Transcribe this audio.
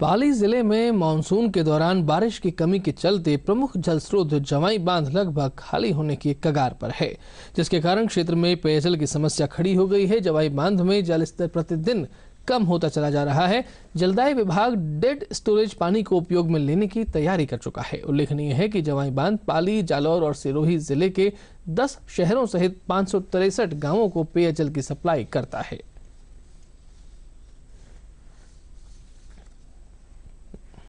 पाली जिले में मानसून के दौरान बारिश की कमी के चलते प्रमुख जल स्रोत जवाई बांध लगभग खाली होने की कगार पर है जिसके कारण क्षेत्र में पेयजल की समस्या खड़ी हो गई है जवाई बांध में जल स्तर प्रतिदिन कम होता चला जा रहा है जलदाय विभाग डेड स्टोरेज पानी को उपयोग में लेने की तैयारी कर चुका है उल्लेखनीय है कि जवाई बांध पाली जालौर और सिरोही जिले के 10 शहरों सहित पाँच गांवों को पेयजल की सप्लाई करता है